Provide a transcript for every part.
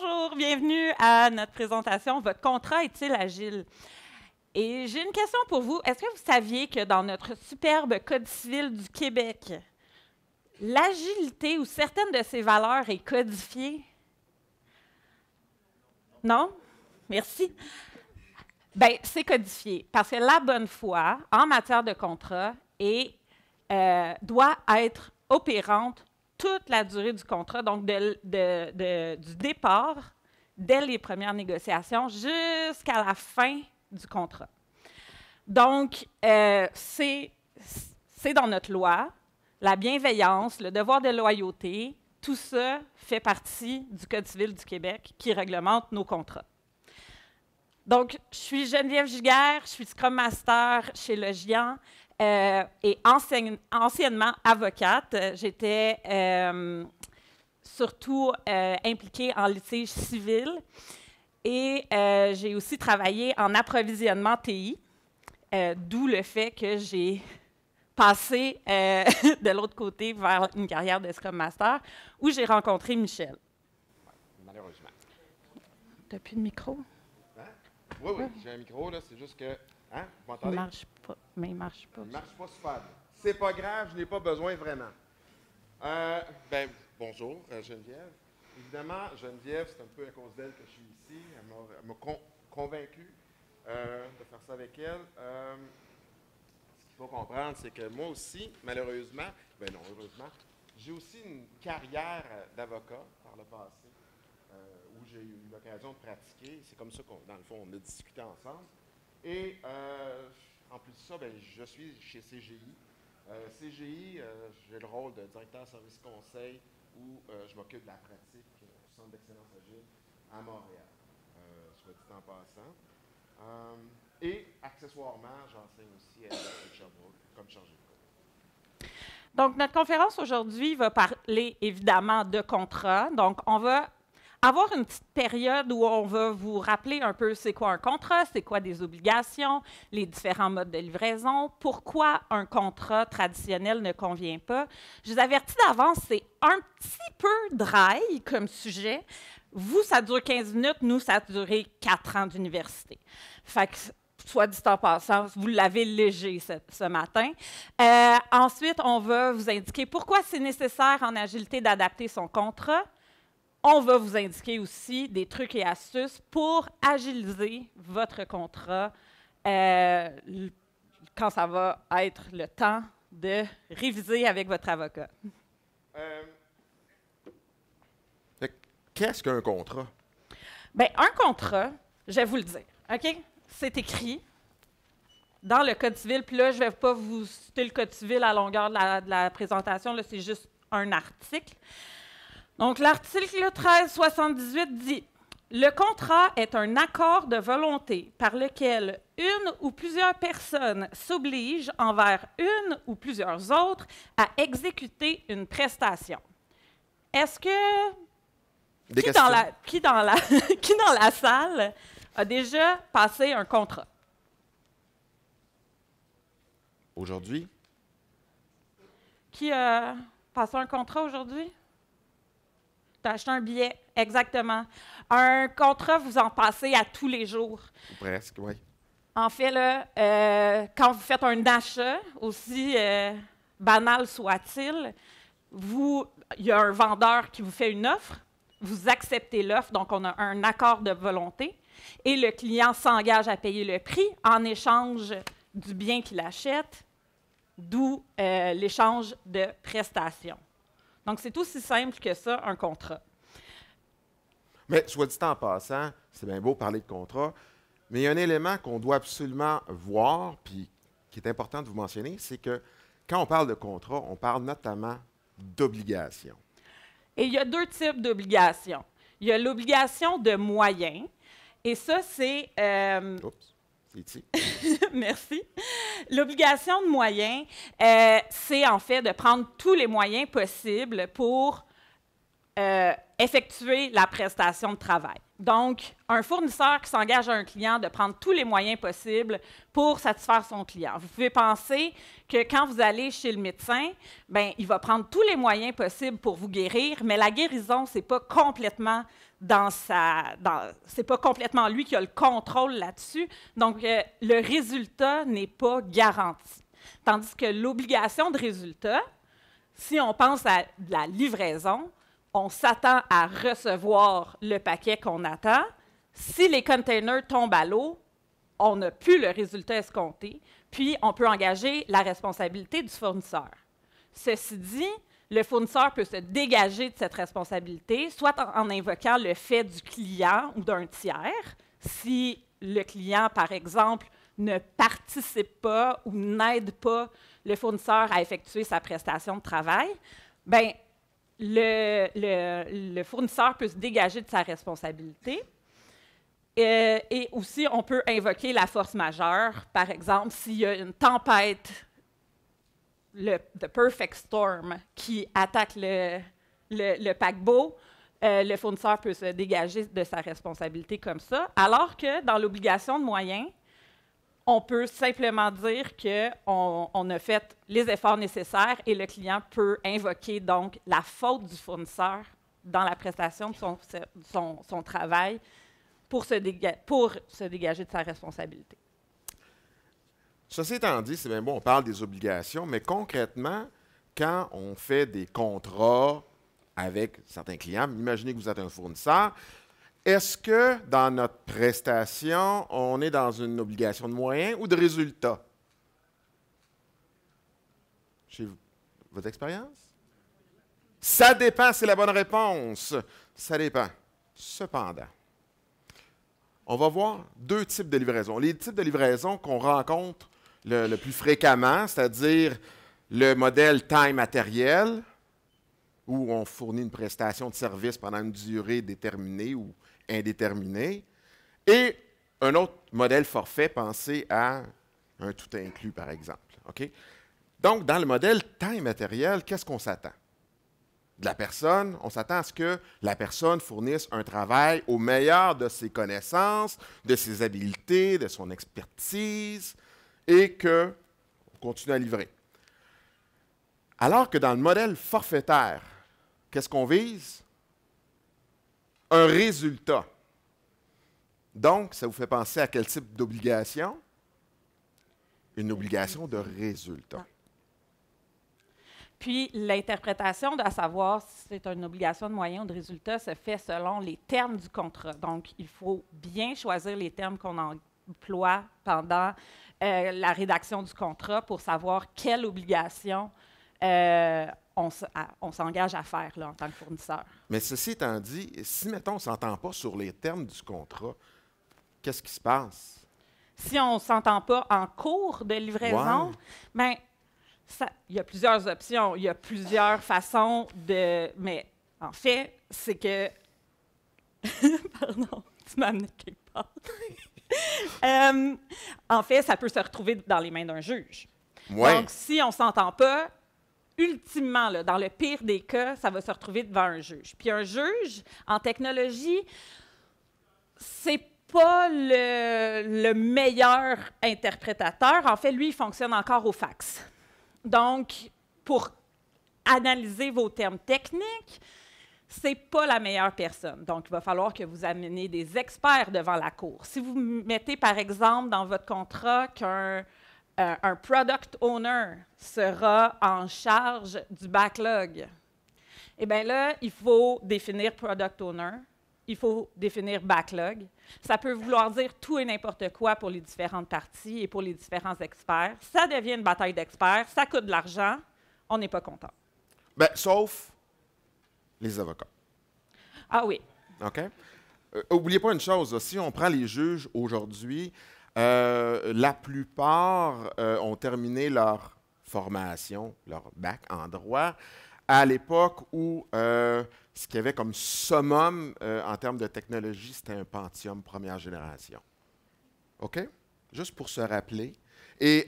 Bonjour, bienvenue à notre présentation. Votre contrat est-il agile? Et j'ai une question pour vous. Est-ce que vous saviez que dans notre superbe Code civil du Québec, l'agilité ou certaines de ses valeurs est codifiée? Non? Merci. Bien, c'est codifié parce que la bonne foi en matière de contrat est, euh, doit être opérante toute la durée du contrat, donc de, du départ, dès les premières négociations, jusqu'à la fin du contrat. Donc, euh, c'est dans notre loi, la bienveillance, le devoir de loyauté, tout ça fait partie du Code civil du Québec qui réglemente nos contrats. Donc, je suis Geneviève Giguère, je suis Scrum Master chez Le Giant. Euh, et enseigne, anciennement avocate. J'étais euh, surtout euh, impliquée en litige civil et j'ai aussi travaillé en approvisionnement TI, d'où le fait que j'ai passé de l'autre côté vers une carrière de Scrum Master où j'ai rencontré Michel. Malheureusement. n'as plus de micro? Hein? Oui, oui, j'ai un micro, là, c'est juste que Hein? Il Vous marche pas. Mais il marche pas. Il marche pas super C'est pas grave, je n'ai pas besoin vraiment. Euh, ben, bonjour, euh, Geneviève. Évidemment, Geneviève, c'est un peu à cause d'elle que je suis ici. Elle m'a convaincu euh, de faire ça avec elle. ce qu'il faut comprendre, c'est que moi aussi, malheureusement, ben non, heureusement, j'ai aussi une carrière d'avocat par le passé où j'ai eu l'occasion de pratiquer. C'est comme ça qu'on, dans le fond, on a discuté ensemble. Et euh, en plus de ça, ben, je suis chez CGI. Euh, CGI, euh, j'ai le rôle de directeur service conseil où je m'occupe de la pratique du Centre d'excellence agile à Montréal, soit dit en passant. et accessoirement, j'enseigne aussi à Sherbrooke comme chargé de donc, notre conférence aujourd'hui va parler évidemment de contrat. Donc, on va avoir une petite période où on va vous rappeler un peu c'est quoi un contrat, c'est quoi des obligations, les différents modes de livraison, pourquoi un contrat traditionnel ne convient pas. Je vous avertis d'avance, c'est un petit peu dry comme sujet. Vous, ça dure 15 minutes, nous, ça a duré 4 ans d'université. Fait que soit dit en passant, vous l'avez léger ce, matin. Euh, ensuite, on va vous indiquer pourquoi c'est nécessaire en agilité d'adapter son contrat. On va vous indiquer aussi des trucs et astuces pour agiliser votre contrat euh, quand ça va être le temps de réviser avec votre avocat. Euh, qu'est-ce qu'un contrat? Bien, un contrat, je vais vous le dire, OK? C'est écrit dans le Code civil. Puis là, je ne vais pas vous citer le Code civil à longueur de la, de présentation. Là, c'est juste un article. Donc, l'article 1378 dit Le contrat est un accord de volonté par lequel une ou plusieurs personnes s'obligent envers une ou plusieurs autres à exécuter une prestation. Est-ce que. dans la, qui, dans la, qui dans la salle a déjà passé un contrat? Aujourd'hui? Qui a passé un contrat aujourd'hui? Acheter un billet, exactement. Un contrat, vous en passez à tous les jours. Presque, oui. En fait, là, euh, quand vous faites un achat, aussi euh, banal soit-il, vous, il y a un vendeur qui vous fait une offre, vous acceptez l'offre, donc on a un accord de volonté, et le client s'engage à payer le prix en échange du bien qu'il achète, d'où euh, l'échange de prestations. Donc, c'est aussi simple que ça, un contrat. Mais, soit dit en passant, c'est bien beau parler de contrat, mais il y a un élément qu'on doit absolument voir, puis qui est important de vous mentionner, c'est que quand on parle de contrat, on parle notamment d'obligation. Et il y a deux types d'obligations. Il y a l'obligation de moyens, et ça, c'est... Euh, Merci. L'obligation de moyens, euh, c'est en fait de prendre tous les moyens possibles pour euh, effectuer la prestation de travail. Donc, un fournisseur qui s'engage à un client de prendre tous les moyens possibles pour satisfaire son client. Vous pouvez penser que quand vous allez chez le médecin, ben il va prendre tous les moyens possibles pour vous guérir, mais la guérison c'est pas complètement dans sa. c'est pas complètement lui qui a le contrôle là-dessus. Donc, euh, le résultat n'est pas garanti. Tandis que l'obligation de résultat, si on pense à la livraison, on s'attend à recevoir le paquet qu'on attend. Si les containers tombent à l'eau, on n'a plus le résultat escompté, puis on peut engager la responsabilité du fournisseur. Ceci dit, le fournisseur peut se dégager de cette responsabilité, soit en, invoquant le fait du client ou d'un tiers, si le client, par exemple, ne participe pas ou n'aide pas le fournisseur à effectuer sa prestation de travail, ben, le, le, fournisseur peut se dégager de sa responsabilité. Euh, et aussi, on peut invoquer la force majeure, par exemple, s'il y a une tempête le the perfect storm qui attaque le, paquebot, euh, le fournisseur peut se dégager de sa responsabilité comme ça, alors que dans l'obligation de moyens, on peut simplement dire qu'on on a fait les efforts nécessaires et le client peut invoquer donc la faute du fournisseur dans la prestation de son, travail pour se dégager de sa responsabilité c'est étant dit, c'est bien bon, on parle des obligations, mais concrètement, quand on fait des contrats avec certains clients, imaginez que vous êtes un fournisseur, est-ce que dans notre prestation, on est dans une obligation de moyens ou de résultats? Chez vous, votre expérience? Ça dépend, c'est la bonne réponse. Ça dépend. Cependant, on va voir deux types de livraisons. Les types de livraisons qu'on rencontre le, plus fréquemment, c'est-à-dire le modèle time matériel, où on fournit une prestation de service pendant une durée déterminée ou indéterminée, et un autre modèle forfait, pensé à un tout inclus, par exemple. Donc, dans le modèle temps matériel, qu'est-ce qu'on s'attend? De la personne, on s'attend à ce que la personne fournisse un travail au meilleur de ses connaissances, de ses habiletés, de son expertise, et qu'on continue à livrer. Alors que dans le modèle forfaitaire, qu'est-ce qu'on vise? Un résultat. Donc, ça vous fait penser à quel type d'obligation? Une obligation de résultat. Puis l'interprétation de savoir si c'est une obligation de moyens ou de résultat se fait selon les termes du contrat. Donc, il faut bien choisir les termes qu'on emploie pendant euh, la rédaction du contrat pour savoir quelle obligation euh, on s'engage à faire en tant que fournisseur. Mais ceci étant dit, si, mettons, on ne s'entend pas sur les termes du contrat, qu'est-ce qui se passe? Si on ne s'entend pas en cours de livraison, ben, il y a plusieurs options, il y a plusieurs façons de... Mais en fait, c'est que... Pardon, tu m'as amené quelque part. Euh, en fait, ça peut se retrouver dans les mains d'un juge. Donc, si on s'entend pas, ultimement, dans le pire des cas, ça va se retrouver devant un juge. Puis un juge, en technologie, c'est pas le, le, meilleur interprétateur. En fait, lui, il fonctionne encore au fax. Donc, pour analyser vos termes techniques, c'est pas la meilleure personne. Donc, il va falloir que vous ameniez des experts devant la cour. Si vous mettez, par exemple, dans votre contrat qu'un euh, product owner sera en charge du backlog, eh bien là, il faut définir product owner, il faut définir backlog. Ça peut vouloir dire tout et n'importe quoi pour les différentes parties et pour les différents experts. Ça devient une bataille d'experts, ça coûte de l'argent, on n'est pas content. Bien, sauf les avocats. Ah oui. OK? Euh, oubliez pas une chose, aussi, on prend les juges aujourd'hui, euh, la plupart euh, ont terminé leur formation, leur bac en droit, à l'époque où euh, ce qu'il y avait comme summum en termes de technologie, c'était un Pentium première génération. OK? Juste pour se rappeler. Et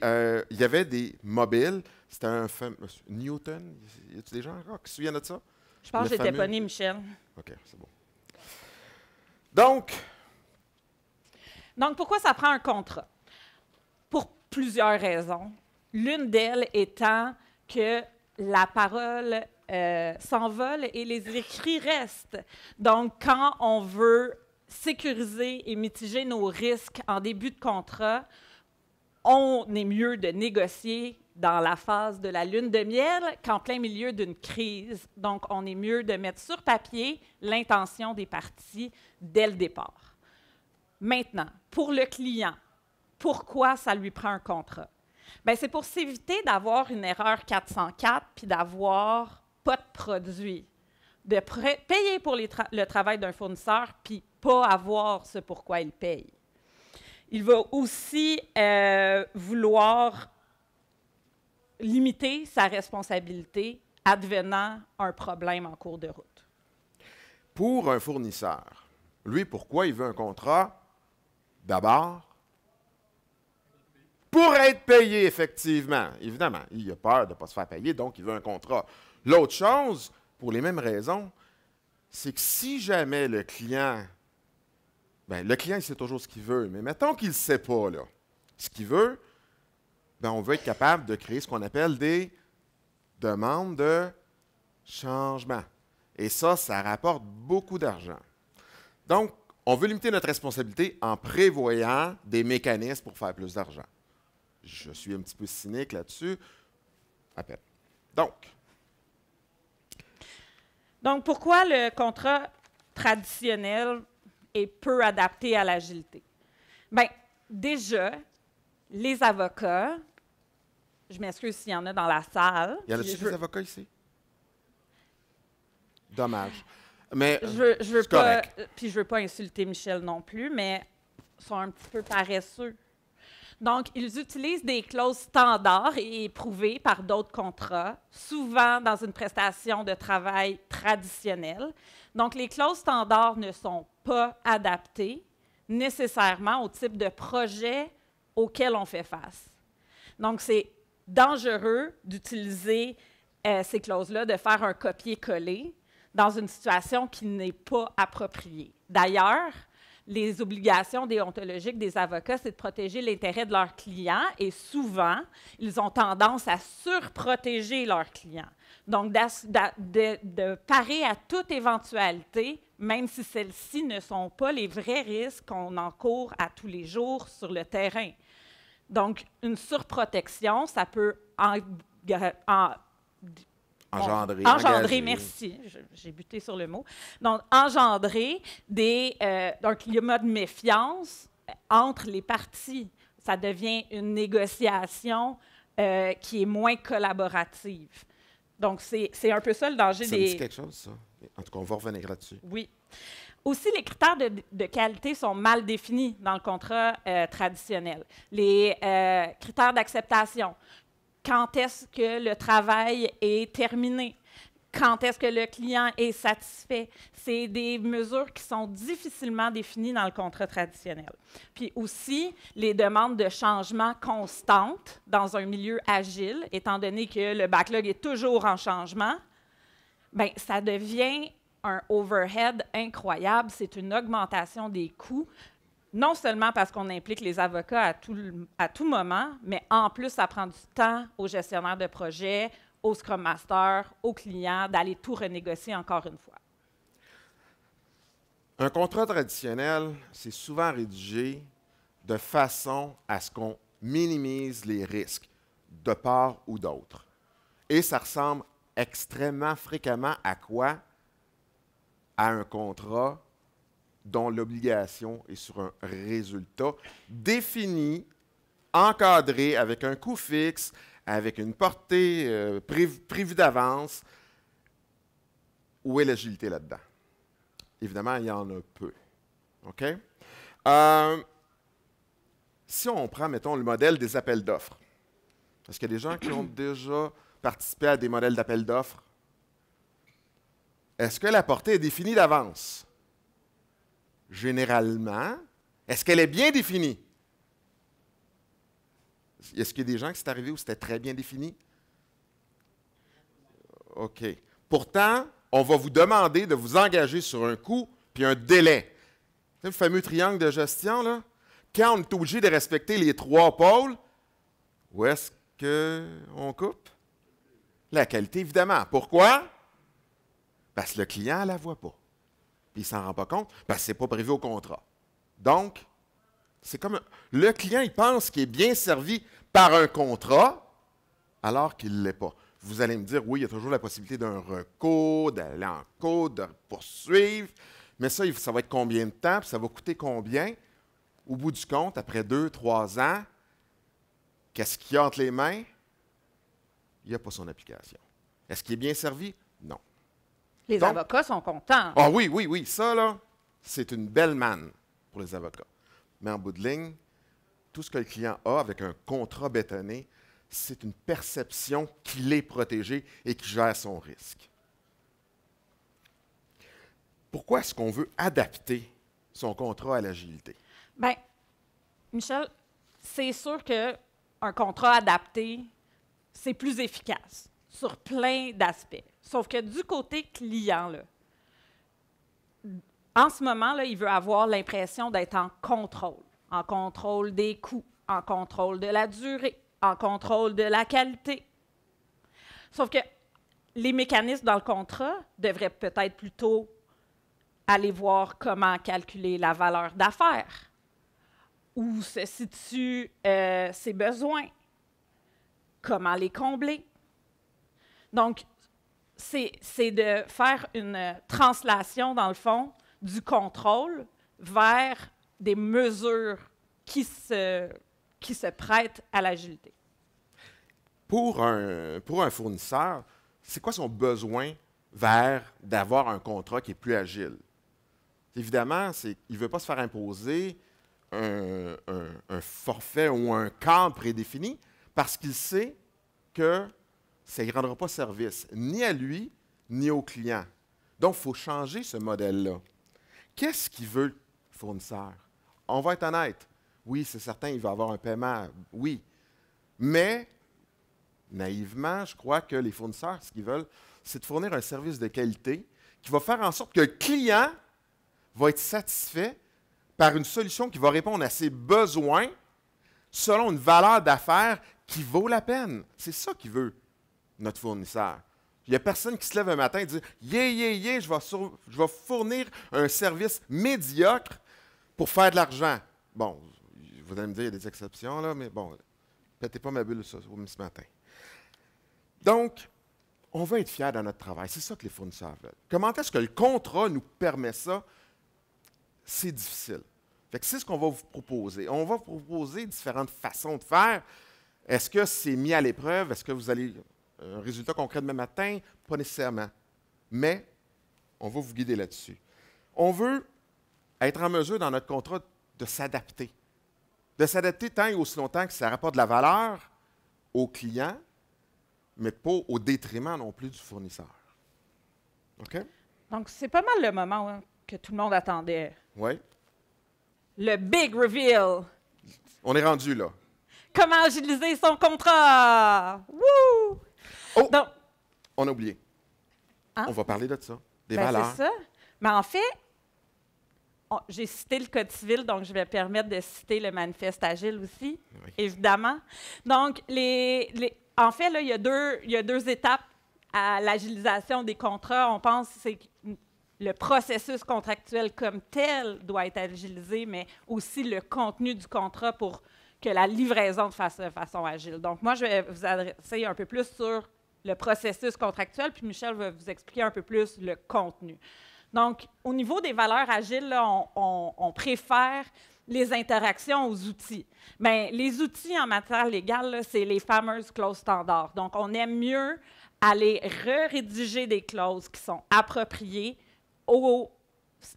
il y avait des mobiles, c'était un Newton, y a-t-il des gens encore qui se souviennent de ça? Je pense que j'étais pas Michel. OK, c'est bon. Donc. Donc, pourquoi ça prend un contrat? Pour plusieurs raisons. L'une d'elles étant que la parole euh, s'envole et les écrits restent. Donc, quand on veut sécuriser et mitiger nos risques en début de contrat, on est mieux de négocier dans la phase de la lune de miel qu'en plein milieu d'une crise. Donc, on est mieux de mettre sur papier l'intention des parties dès le départ. Maintenant, pour le client, pourquoi ça lui prend un contrat? Ben, c'est pour s'éviter d'avoir une erreur 404 puis d'avoir pas de produit, de payer pour les le travail d'un fournisseur puis pas avoir ce pourquoi il paye. Il va aussi euh, vouloir limiter sa responsabilité advenant un problème en cours de route. Pour un fournisseur, lui, pourquoi il veut un contrat? D'abord, pour être payé, effectivement. Évidemment, il a peur de ne pas se faire payer, donc il veut un contrat. L'autre chose, pour les mêmes raisons, c'est que si jamais le client, ben, le client, il sait toujours ce qu'il veut, mais mettons qu'il ne sait pas, là. Ce qu'il veut, ben, on veut être capable de créer ce qu'on appelle des demandes de changement. Et ça, ça rapporte beaucoup d'argent. Donc, on veut limiter notre responsabilité en prévoyant des mécanismes pour faire plus d'argent. Je suis un petit peu cynique là-dessus. Appel. Donc. Donc, pourquoi le contrat traditionnel est peu adapté à l'agilité? Bien, déjà, les avocats je m'excuse s'il y en a dans la salle. Il y en a des avocats ici? Dommage. Mais je ne je veux pas, euh, puis je veux pas insulter Michel non plus, mais sont un petit peu paresseux. Donc, ils utilisent des clauses standards et éprouvées par d'autres contrats, souvent dans une prestation de travail traditionnelle. Donc, les clauses standards ne sont pas adaptées nécessairement au type de projet auquel on fait face. Donc, c'est dangereux d'utiliser euh, ces clauses-là, de faire un copier-coller dans une situation qui n'est pas appropriée. D'ailleurs, les obligations déontologiques des avocats, c'est de protéger l'intérêt de leurs clients et souvent, ils ont tendance à surprotéger leurs clients. Donc, de, de, parer à toute éventualité, même si celles-ci ne sont pas les vrais risques qu'on encourt à tous les jours sur le terrain. Donc, une surprotection, ça peut engendrer. engendrer, merci. J'ai buté sur le mot. Donc, engendrer des, euh, un climat de méfiance entre les parties. Ça devient une négociation euh, qui est moins collaborative. Donc, c'est un peu ça le danger des. Ça dit quelque chose, ça. En tout cas, on va revenir là-dessus. Oui. Aussi, les critères de, qualité sont mal définis dans le contrat euh, traditionnel. Les euh, critères d'acceptation, quand est-ce que le travail est terminé? Quand est-ce que le client est satisfait? C'est des mesures qui sont difficilement définies dans le contrat traditionnel. Puis aussi, les demandes de changement constantes dans un milieu agile, étant donné que le backlog est toujours en changement, Bien, ça devient un overhead incroyable, c'est une augmentation des coûts, non seulement parce qu'on implique les avocats à tout, à tout moment, mais en plus, ça prend du temps aux gestionnaires de projet, aux Scrum Masters, aux clients, d'aller tout renégocier encore une fois. Un contrat traditionnel, c'est souvent rédigé de façon à ce qu'on minimise les risques de part ou d'autre. Et ça ressemble extrêmement fréquemment à quoi? à un contrat dont l'obligation est sur un résultat défini, encadré avec un coût fixe, avec une portée euh, prévue d'avance. Où est l'agilité là-dedans? Évidemment, il y en a peu. OK? Euh, si on prend, mettons, le modèle des appels d'offres, est-ce qu'il y a des gens qui ont déjà participé à des modèles d'appels d'offres? Est-ce que la portée est définie d'avance? Généralement, est-ce qu'elle est bien définie? Est-ce qu'il y a des gens qui sont arrivés où c'était très bien défini? OK. Pourtant, on va vous demander de vous engager sur un coût puis un délai. C'est le fameux triangle de gestion, là. Quand on est obligé de respecter les trois pôles, où est-ce qu'on coupe? La qualité, évidemment. Pourquoi? Parce que le client ne la voit pas. Puis il ne s'en rend pas compte parce que ce n'est pas prévu au contrat. Donc, c'est comme le client, il pense qu'il est bien servi par un contrat alors qu'il ne l'est pas. Vous allez me dire, oui, il y a toujours la possibilité d'un recours, d'aller en cours, de poursuivre, mais ça, ça va être combien de temps, ça va coûter combien? Au bout du compte, après deux, trois ans, qu'est-ce qu'il y a entre les mains? Il n'y a pas son application. Est-ce qu'il est bien servi? Non. Les avocats sont contents. Ah oui, oui, oui. Ça, c'est une belle manne pour les avocats. Mais en bout de ligne, tout ce que le client a avec un contrat bétonné, c'est une perception qu'il est protégé et qu'il gère son risque. Pourquoi est-ce qu'on veut adapter son contrat à l'agilité? Bien, Michel, c'est sûr qu'un contrat adapté, c'est plus efficace sur plein d'aspects. Sauf que du côté client, en ce moment, là, il veut avoir l'impression d'être en contrôle, en contrôle des coûts, en contrôle de la durée, en contrôle de la qualité. Sauf que les mécanismes dans le contrat devraient peut-être plutôt aller voir comment calculer la valeur d'affaires, où se situent euh, ses besoins, comment les combler, donc, c'est de faire une translation, dans le fond, du contrôle vers des mesures qui se, qui se prêtent à l'agilité. Pour un, pour un fournisseur, c'est quoi son besoin vers d'avoir un contrat qui est plus agile? Évidemment, il ne veut pas se faire imposer un, un forfait ou un camp prédéfini parce qu'il sait que ça ne rendra pas service, ni à lui, ni au client. Donc, il faut changer ce modèle-là. Qu'est-ce qu'il veut le fournisseur? On va être honnête. Oui, c'est certain, il va avoir un paiement, oui. Mais, naïvement, je crois que les fournisseurs, ce qu'ils veulent, c'est de fournir un service de qualité qui va faire en sorte que client va être satisfait par une solution qui va répondre à ses besoins selon une valeur d'affaires qui vaut la peine. C'est ça qu'il veut notre fournisseur. Il n'y a personne qui se lève un matin et dit Yeah, yeah, yeah, je vais, fournir un service médiocre pour faire de l'argent. Bon, vous allez me dire, il y a des exceptions, là, mais bon, pétez pas ma bulle ça, ce matin. Donc, on veut être fier dans notre travail. C'est ça que les fournisseurs veulent. Comment est-ce que le contrat nous permet ça? C'est difficile. c'est ce qu'on va vous proposer. On va vous proposer différentes façons de faire. Est-ce que c'est mis à l'épreuve? Est-ce que vous allez un résultat concret demain matin, pas nécessairement. Mais on va vous guider là-dessus. On veut être en mesure dans notre contrat de s'adapter. De s'adapter tant et aussi longtemps que ça rapporte de la valeur au client, mais pas au détriment non plus du fournisseur. OK? Donc, c'est pas mal le moment hein, que tout le monde attendait. Oui. Le big reveal. On est rendu là. Comment agiliser son contrat? Wouh! Oh! on a oublié. Ah. On va parler de ça, des ben, valeurs. C'est ça. Mais en fait, j'ai cité le Code civil, donc je vais permettre de citer le manifeste agile aussi, évidemment. Donc, les, en fait, là, il, y a deux, il y deux étapes à l'agilisation des contrats. On pense que le processus contractuel comme tel doit être agilisé, mais aussi le contenu du contrat pour que la livraison fasse de façon agile. Donc, moi, je vais vous adresser un peu plus sur le processus contractuel, puis Michel va vous expliquer un peu plus le contenu. Donc, au niveau des valeurs agiles, on, préfère les interactions aux outils. Mais ben, les outils en matière légale, c'est les fameuses clauses standards. Donc, on aime mieux aller rédiger des clauses qui sont appropriées au,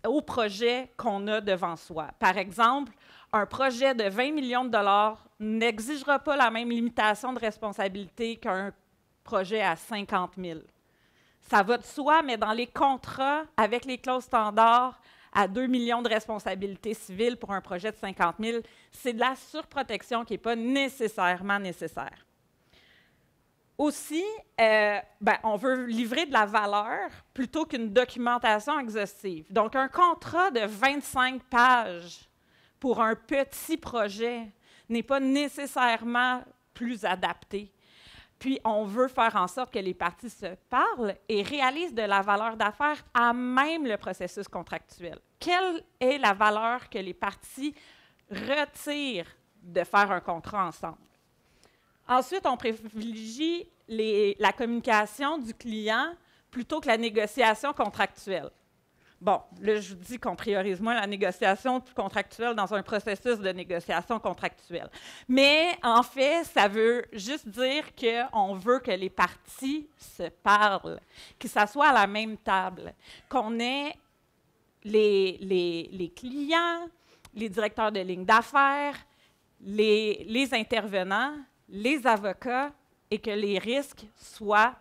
au projet qu'on a devant soi. Par exemple, un projet de 20 millions de dollars n'exigera pas la même limitation de responsabilité qu'un projet à 50 000. Ça va de soi, mais dans les contrats, avec les clauses standards, à 2 millions de responsabilités civiles pour un projet de 50 000, c'est de la surprotection qui n'est pas nécessairement nécessaire. Aussi, euh, ben, on veut livrer de la valeur plutôt qu'une documentation exhaustive. Donc, un contrat de 25 pages pour un petit projet n'est pas nécessairement plus adapté puis on veut faire en sorte que les parties se parlent et réalisent de la valeur d'affaires à même le processus contractuel. Quelle est la valeur que les parties retirent de faire un contrat ensemble? Ensuite, on privilégie la communication du client plutôt que la négociation contractuelle. Bon, là, je vous dis qu'on priorise moins la négociation contractuelle dans un processus de négociation contractuelle. Mais en fait, ça veut juste dire qu'on veut que les parties se parlent, qu'ils s'assoient à la même table, qu'on ait les, clients, les directeurs de lignes d'affaires, les, les intervenants, les avocats, et que les risques soient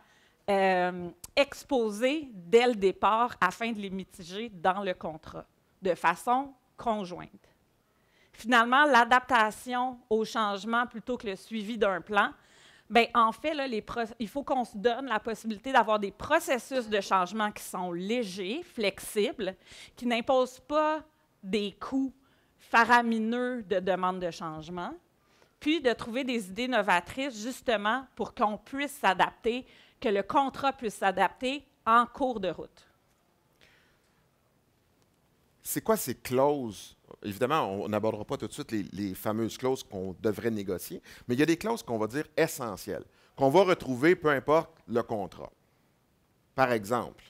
euh, exposés dès le départ afin de les mitiger dans le contrat, de façon conjointe. Finalement, l'adaptation au changement plutôt que le suivi d'un plan, Bien, en fait, il faut qu'on se donne la possibilité d'avoir des processus de changement qui sont légers, flexibles, qui n'imposent pas des coûts faramineux de demande de changement, puis de trouver des idées novatrices justement pour qu'on puisse s'adapter que le contrat puisse s'adapter en cours de route. C'est quoi ces clauses? Évidemment, on n'abordera pas tout de suite les, fameuses clauses qu'on devrait négocier, mais il y a des clauses qu'on va dire essentielles, qu'on va retrouver peu importe le contrat. Par exemple,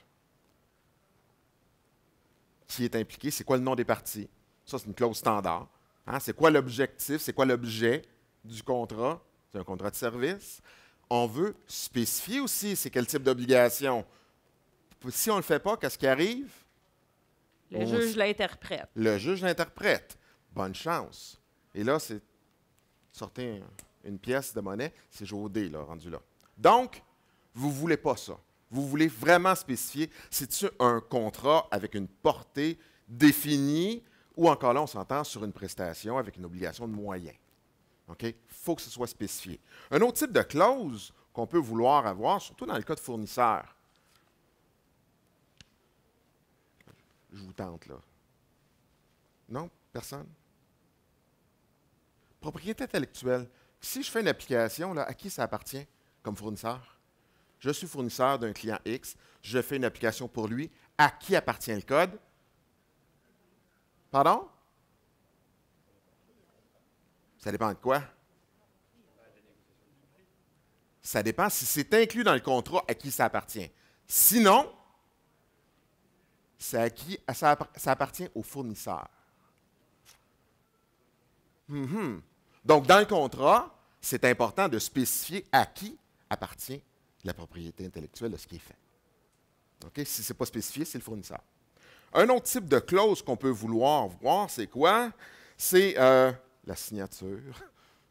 qui est impliqué, c'est quoi le nom des parties? Ça, c'est une clause standard. Hein? C'est quoi l'objectif? C'est quoi l'objet du contrat? C'est un contrat de service on veut spécifier aussi c'est quel type d'obligation. Si on ne le fait pas, qu'est-ce qui arrive? Le juge l'interprète. Le juge l'interprète. Bonne chance. Et là, c'est sortir une pièce de monnaie, c'est jaudé, là, rendu là. Donc, vous ne voulez pas ça. Vous voulez vraiment spécifier c'est-tu un contrat avec une portée définie ou encore là, on s'entend sur une prestation avec une obligation de moyens. Il faut que ce soit spécifié. Un autre type de clause qu'on peut vouloir avoir, surtout dans le cas de fournisseur. Je vous tente, là. Non? Personne? Propriété intellectuelle. Si je fais une application, à qui ça appartient comme fournisseur? Je suis fournisseur d'un client X, je fais une application pour lui. À qui appartient le code? Pardon? Ça dépend de quoi? Ça dépend si c'est inclus dans le contrat à qui ça appartient. Sinon, ça, appartient au fournisseur. Mhm. Donc, dans le contrat, c'est important de spécifier à qui appartient la propriété intellectuelle de ce qui est fait. Ok Si ce n'est pas spécifié, c'est le fournisseur. Un autre type de clause qu'on peut vouloir voir, c'est quoi? C'est euh, la signature,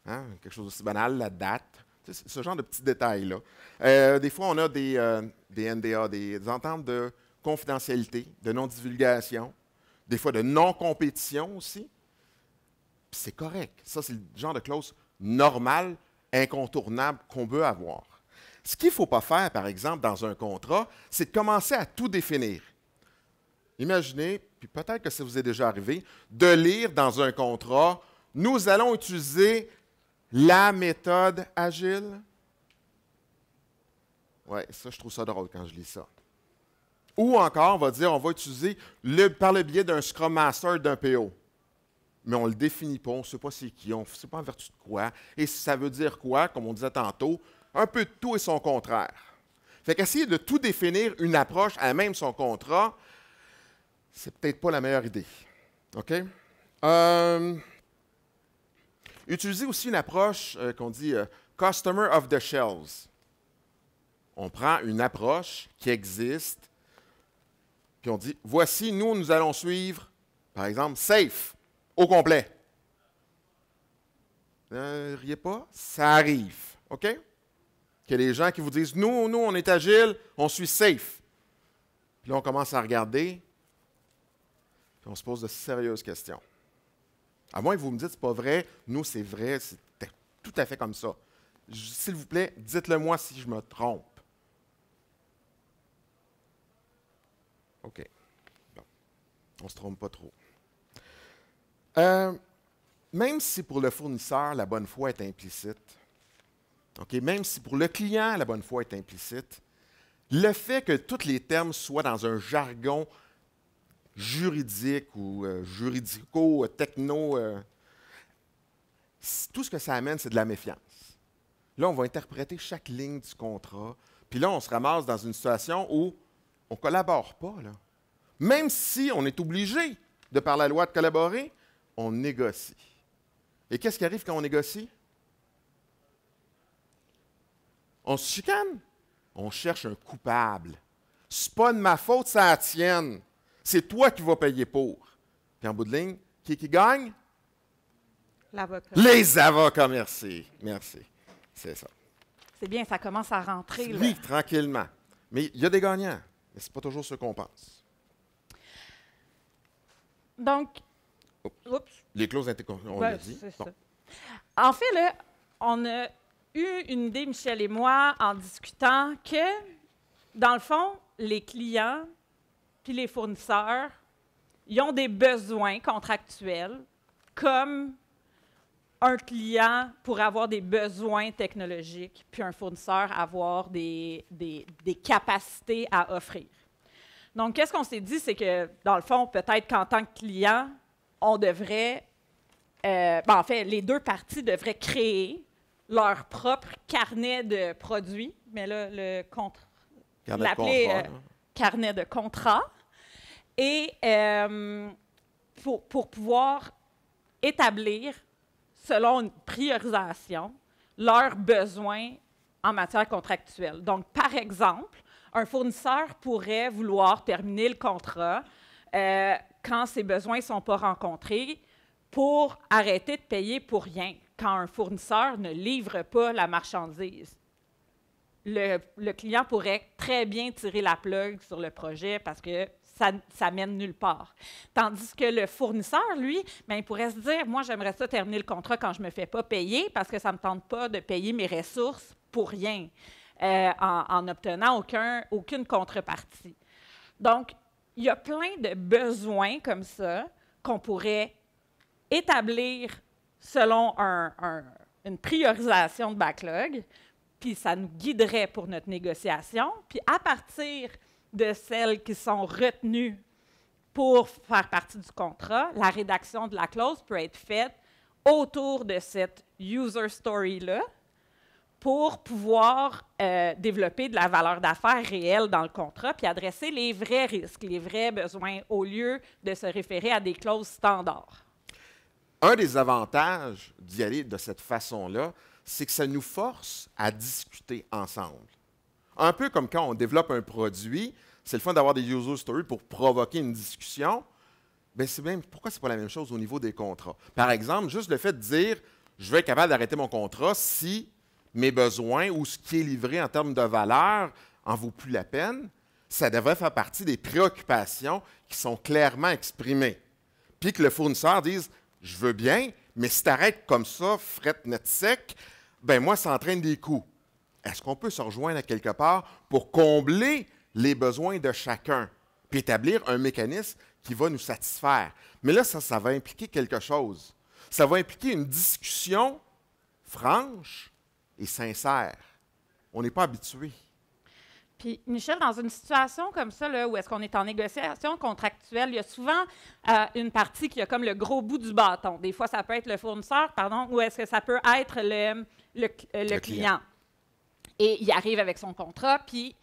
hein, quelque chose d'aussi banal, la date, ce genre de petits détails-là. Euh, des fois, on a des, euh, NDA, des, ententes de confidentialité, de non-divulgation, des fois de non-compétition aussi. C'est correct. Ça, c'est le genre de clause normale, incontournable qu'on peut avoir. Ce qu'il ne faut pas faire, par exemple, dans un contrat, c'est de commencer à tout définir. Imaginez, puis peut-être que ça vous est déjà arrivé, de lire dans un contrat nous allons utiliser la méthode agile. Oui, ça, je trouve ça drôle quand je lis ça. Ou encore, on va dire, on va utiliser le, par le biais d'un Scrum Master, d'un PO. Mais on ne le définit pas, on ne sait pas c'est qui, on ne sait pas en vertu de quoi. Et ça veut dire quoi, comme on disait tantôt, un peu de tout et son contraire. Fait qu'essayer de tout définir une approche à même son contrat, c'est peut-être pas la meilleure idée. OK? Euh, Utilisez aussi une approche euh, qu'on dit euh, Customer of the Shelves. On prend une approche qui existe, puis on dit, voici, nous, nous allons suivre, par exemple, Safe, au complet. Ne riez pas, ça arrive, OK? y Que des gens qui vous disent, nous, nous, on est agile, on suit Safe. Puis là, on commence à regarder, puis on se pose de sérieuses questions. À moins que vous me dites, c'est pas vrai, nous, c'est vrai, C'est tout à fait comme ça. S'il vous plaît, dites-le-moi si je me trompe. OK. On ne se trompe pas trop. Euh, même si pour le fournisseur, la bonne foi est implicite, même si pour le client, la bonne foi est implicite, le fait que tous les termes soient dans un jargon juridique ou euh, juridico-techno. Euh, euh. tout ce que ça amène, c'est de la méfiance. Là, on va interpréter chaque ligne du contrat. Puis là, on se ramasse dans une situation où on ne collabore pas. Là. Même si on est obligé, de par la loi, de collaborer, on négocie. Et qu'est-ce qui arrive quand on négocie? On se chicane. On cherche un coupable. C'est pas de ma faute, ça tienne. C'est toi qui vas payer pour. Puis en bout de ligne, qui qui gagne? L'avocat. Les avocats, merci. Merci. C'est ça. C'est bien, ça commence à rentrer. Là. Oui, tranquillement. Mais il y a des gagnants, mais ce pas toujours ce qu'on pense. Donc, les clauses on l'a dit. En fait, là, on a eu une idée, Michel et moi, en discutant que, dans le fond, les clients puis les fournisseurs, ils ont des besoins contractuels, comme un client pour avoir des besoins technologiques, puis un fournisseur avoir des, des, capacités à offrir. Donc, qu'est-ce qu'on s'est dit, c'est que, dans le fond, peut-être qu'en tant que client, on devrait, euh, ben, en fait, les deux parties devraient créer leur propre carnet de produits, mais là, le contre... L'appeler euh, carnet de contrat et euh, pour, pouvoir établir, selon une priorisation, leurs besoins en matière contractuelle. Donc, par exemple, un fournisseur pourrait vouloir terminer le contrat euh, quand ses besoins ne sont pas rencontrés pour arrêter de payer pour rien, quand un fournisseur ne livre pas la marchandise le, client pourrait très bien tirer la plug sur le projet parce que ça, ça mène nulle part. Tandis que le fournisseur, lui, ben, il pourrait se dire, moi, j'aimerais ça terminer le contrat quand je ne me fais pas payer parce que ça ne me tente pas de payer mes ressources pour rien, euh, en, n'obtenant aucune contrepartie. Donc, il y a plein de besoins comme ça qu'on pourrait établir selon une priorisation de backlog puis ça nous guiderait pour notre négociation. Puis à partir de celles qui sont retenues pour faire partie du contrat, la rédaction de la clause peut être faite autour de cette user story-là pour pouvoir euh, développer de la valeur d'affaires réelle dans le contrat, puis adresser les vrais risques, les vrais besoins, au lieu de se référer à des clauses standards. Un des avantages d'y aller de cette façon-là, c'est que ça nous force à discuter ensemble. Un peu comme quand on développe un produit, c'est le fun d'avoir des user stories pour provoquer une discussion. Mais c'est même pourquoi c'est pas la même chose au niveau des contrats. Par exemple, juste le fait de dire je vais être capable d'arrêter mon contrat si mes besoins ou ce qui est livré en termes de valeur en vaut plus la peine, ça devrait faire partie des préoccupations qui sont clairement exprimées. Puis que le fournisseur dise je veux bien, mais si t'arrêtes comme ça, frette net sec, ben moi, ça entraîne des coûts. Est-ce qu'on peut se rejoindre à quelque part pour combler les besoins de chacun, puis établir un mécanisme qui va nous satisfaire? Mais là, ça va impliquer quelque chose. Ça va impliquer une discussion franche et sincère. On n'est pas habitué. Puis, Michel, dans une situation comme ça, là, où est-ce qu'on est en négociation contractuelle, il y a souvent euh, une partie qui a comme le gros bout du bâton. Des fois, ça peut être le fournisseur, pardon, ou est-ce que ça peut être le, le, client. Et il arrive avec son contrat, puis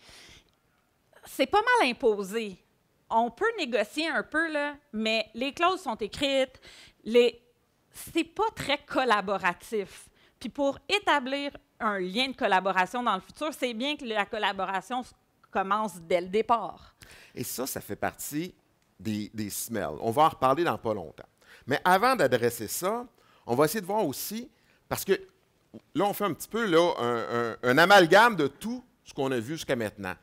c'est pas mal imposé. On peut négocier un peu, là, mais les clauses sont écrites, les... c'est pas très collaboratif. Puis pour établir un lien de collaboration dans le futur, c'est bien que la collaboration commence dès le départ. Et ça, ça fait partie des, des smells. On va en reparler dans pas longtemps. Mais avant d'adresser ça, on va essayer de voir aussi, parce que là, on fait un petit peu là, un, un amalgame de tout ce qu'on a vu jusqu'à maintenant.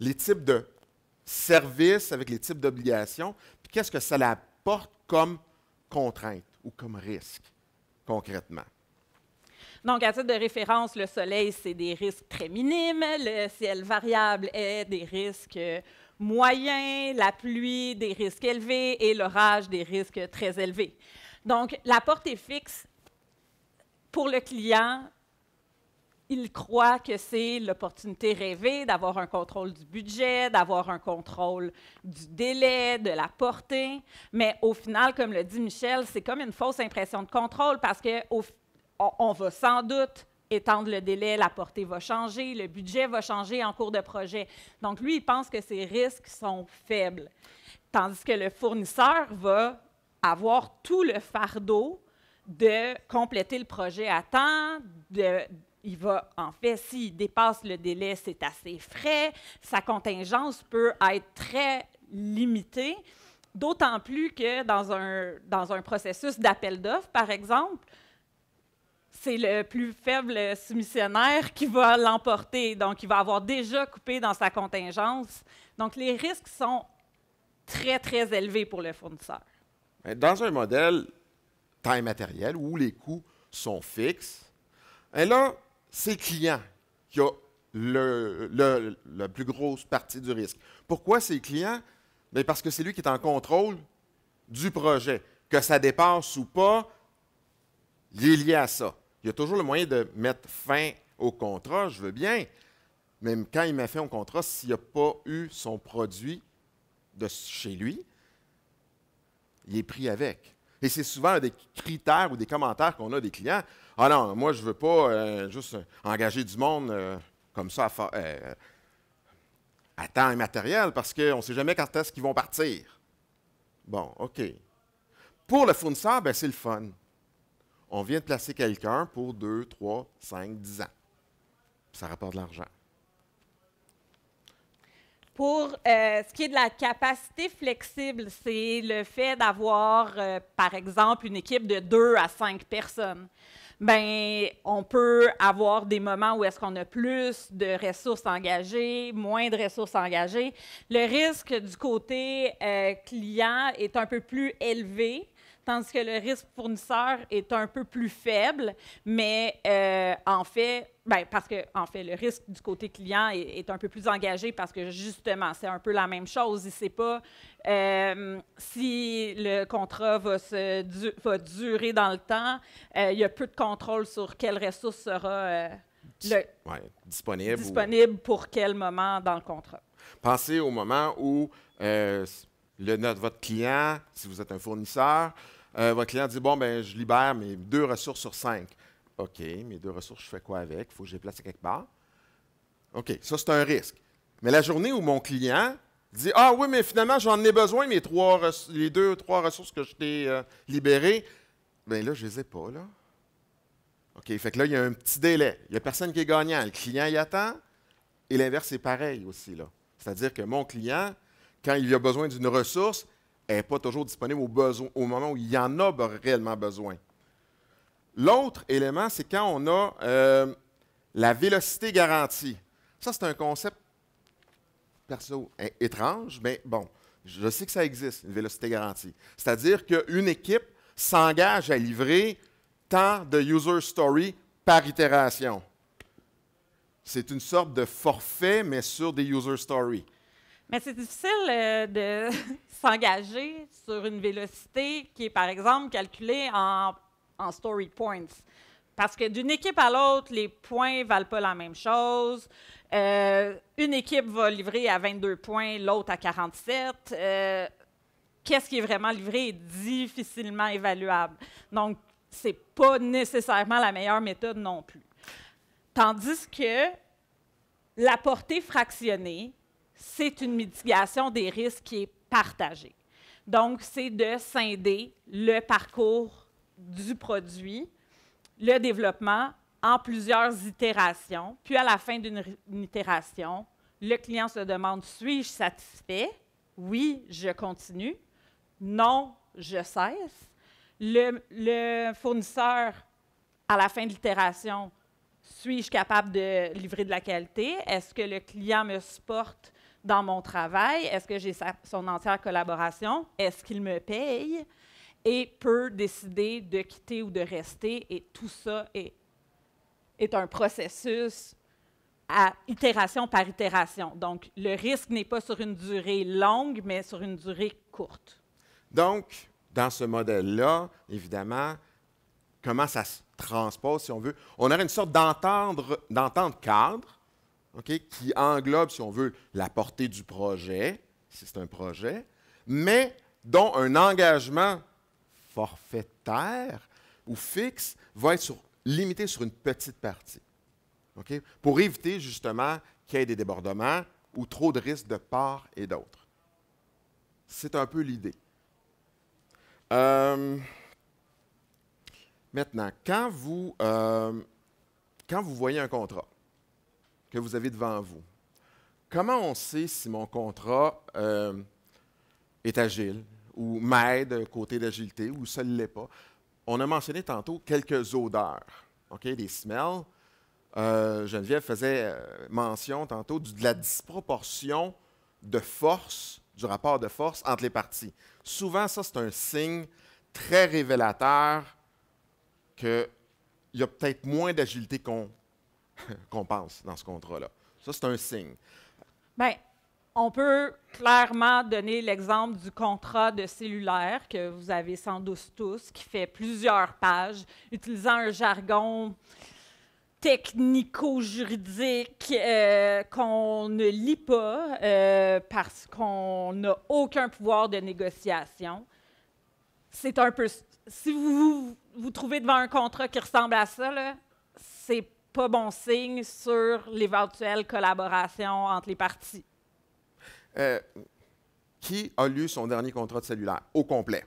Les types de services avec les types d'obligations, puis qu'est-ce que ça apporte comme contrainte ou comme risque, concrètement. Donc, à titre de référence, le soleil, c'est des risques très minimes. Le ciel variable est des risques moyens, la pluie, des risques élevés et l'orage, des risques très élevés. Donc, la portée fixe. Pour le client, il croit que c'est l'opportunité rêvée d'avoir un contrôle du budget, d'avoir un contrôle du délai, de la portée. Mais au final, comme le dit Michel, c'est comme une fausse impression de contrôle parce que au, on, va sans doute étendre le délai, la portée va changer, le budget va changer en cours de projet. Donc, lui, il pense que ses risques sont faibles. Tandis que le fournisseur va avoir tout le fardeau de compléter le projet à temps, il va, en fait, s'il dépasse le délai, c'est assez frais, sa contingence peut être très limitée, d'autant plus que dans un, dans un processus d'appel d'offres, par exemple, c'est le plus faible soumissionnaire qui va l'emporter. Donc, il va avoir déjà coupé dans sa contingence. Donc, les risques sont très, très élevés pour le fournisseur. Dans un modèle temps matériel où les coûts sont fixes, et là, c'est le client qui a la plus grosse partie du risque. Pourquoi c'est le client? Ben, parce que c'est lui qui est en contrôle du projet. Que ça dépasse ou pas, il est lié à ça. Il y a toujours le moyen de mettre fin au contrat, je veux bien, Même quand il m'a fait au contrat, s'il n'a pas eu son produit de chez lui, il est pris avec. Et c'est souvent des critères ou des commentaires qu'on a des clients. Ah non, moi, je ne veux pas euh, juste engager du monde euh, comme ça euh, à, temps immatériel parce qu'on ne sait jamais quand est-ce qu'ils vont partir. Bon, OK. Pour le fournisseur, ben, c'est le fun on vient de placer quelqu'un pour deux, 3, 5, 10 ans. ça rapporte de l'argent. Pour euh, ce qui est de la capacité flexible, c'est le fait d'avoir, euh, par exemple, une équipe de deux à cinq personnes. Ben, on peut avoir des moments où est-ce qu'on a plus de ressources engagées, moins de ressources engagées. Le risque du côté euh, client est un peu plus élevé tandis que le risque fournisseur est un peu plus faible, mais euh, en fait, ben, parce que en fait, le risque du côté client est, un peu plus engagé parce que justement, c'est un peu la même chose. Il ne sait pas euh, si le contrat va, se durer dans le temps. Euh, il y a peu de contrôle sur quelle ressource sera disponible, disponible pour quel moment dans le contrat. Pensez au moment où votre client, si vous êtes un fournisseur, euh, votre client dit Bon, ben, je libère mes deux ressources sur cinq. OK, mes deux ressources, je fais quoi avec Il faut que je les place quelque part. OK, ça, c'est un risque. Mais la journée où mon client dit Ah oui, mais finalement, j'en ai besoin, mes trois, les deux trois ressources que je t'ai euh, libérées, bien là, je ne les ai pas, là. OK, fait que là, il y a un petit délai. Il n'y a personne qui est gagnant. Le client y attend. Et l'inverse est pareil aussi, là. C'est-à-dire que mon client, quand il y a besoin d'une ressource, elle n'est pas toujours disponible au, moment où il y en a réellement besoin. L'autre élément, c'est quand on a euh, la vélocité garantie. Ça, c'est un concept perso étrange, mais bon, je sais que ça existe, une vélocité garantie. C'est-à-dire qu'une équipe s'engage à livrer tant de user stories » par itération. C'est une sorte de forfait, mais sur des user stories. Mais c'est difficile euh, de s'engager sur une vélocité qui est, par exemple, calculée en, story points. Parce que d'une équipe à l'autre, les points ne valent pas la même chose. Euh, une équipe va livrer à 22 points, l'autre à 47. Euh, qu'est-ce qui est vraiment livré est difficilement évaluable. Donc, ce n'est pas nécessairement la meilleure méthode non plus. Tandis que la portée fractionnée, c'est une mitigation des risques qui est partagée. Donc, c'est de scinder le parcours du produit, le développement en plusieurs itérations, puis à la fin d'une itération, le client se demande suis-je satisfait Oui, je continue. Non, je cesse. Le, le fournisseur, à la fin de l'itération, suis-je capable de livrer de la qualité Est-ce que le client me supporte dans mon travail? Est-ce que j'ai son entière collaboration? Est-ce qu'il me paye? Et peut décider de quitter ou de rester. Et tout ça est, est un processus à itération par itération. Donc, le risque n'est pas sur une durée longue, mais sur une durée courte. Donc, dans ce modèle-là, évidemment, comment ça se transpose, si on veut? On aurait une sorte dentendre cadre qui englobe, si on veut, la portée du projet, si c'est un projet, mais dont un engagement forfaitaire ou fixe va être limité sur une petite partie. pour éviter justement qu'il y ait des débordements ou trop de risques de part et d'autre. C'est un peu l'idée. Euh, maintenant, quand vous, euh, quand vous voyez un contrat, que vous avez devant vous. Comment on sait si mon contrat euh, est agile ou m'aide côté d'agilité ou ça ne l'est pas? On a mentionné tantôt quelques odeurs, OK, des smells. Euh, Geneviève faisait euh, mention tantôt de la disproportion de force, du rapport de force entre les parties. Souvent, ça, c'est un signe très révélateur qu'il y a peut-être moins d'agilité qu'on qu'on pense dans ce contrat-là. Ça, c'est un signe. Bien, on peut clairement donner l'exemple du contrat de cellulaire que vous avez sans doute tous, qui fait plusieurs pages, utilisant un jargon technico-juridique euh, qu'on ne lit pas euh, parce qu'on n'a aucun pouvoir de négociation. C'est un peu... Si vous, vous trouvez devant un contrat qui ressemble à ça, c'est pas bon signe sur l'éventuelle collaboration entre les partis. Euh, qui a lu son dernier contrat de cellulaire au complet?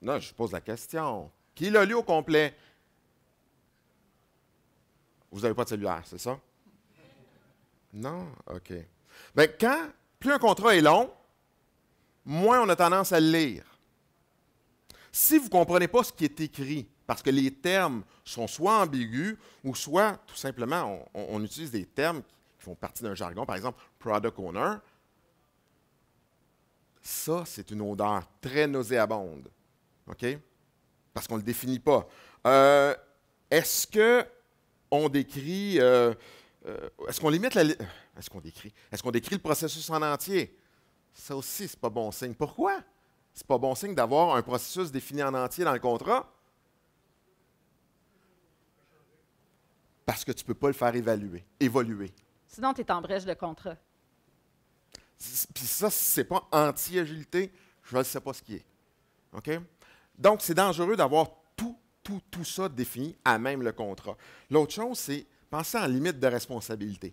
Non, je pose la question. Qui l'a lu au complet? Vous n'avez pas de cellulaire, c'est ça? Non? OK. Bien, quand plus un contrat est long, moins on a tendance à le lire. Si vous ne comprenez pas ce qui est écrit, parce que les termes sont soit ambigus ou soit, tout simplement, on, utilise des termes qui font partie d'un jargon. Par exemple, product owner. Ça, c'est une odeur très nauséabonde. OK? Parce qu'on ne le définit pas. Euh, est-ce que décrit. Euh, euh, est-ce qu'on limite est-ce qu'on décrit? Est-ce qu'on décrit le processus en entier? Ça aussi, c'est pas bon signe. Pourquoi? C'est pas bon signe d'avoir un processus défini en entier dans le contrat. parce que tu ne peux pas le faire évaluer, évoluer. Sinon, tu es en brèche de contrat. Puis ça, n'est pas anti-agilité, je ne sais pas ce qui est. OK? Donc, c'est dangereux d'avoir tout, tout, tout ça défini à même le contrat. L'autre chose, c'est penser en limite de responsabilité.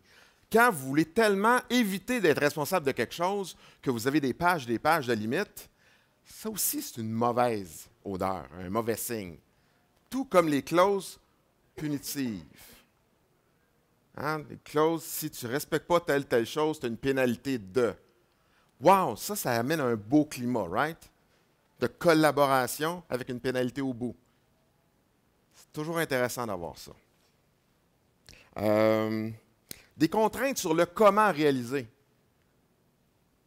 Quand vous voulez tellement éviter d'être responsable de quelque chose que vous avez des pages, des pages de limites, ça aussi, c'est une mauvaise odeur, un mauvais signe. Tout comme les clauses punitives. Hein, si tu ne respectes pas telle, telle chose, tu as une pénalité de. Wow, ça, ça amène un beau climat, right? De collaboration avec une pénalité au bout. C'est toujours intéressant d'avoir ça. Euh, des contraintes sur le comment réaliser.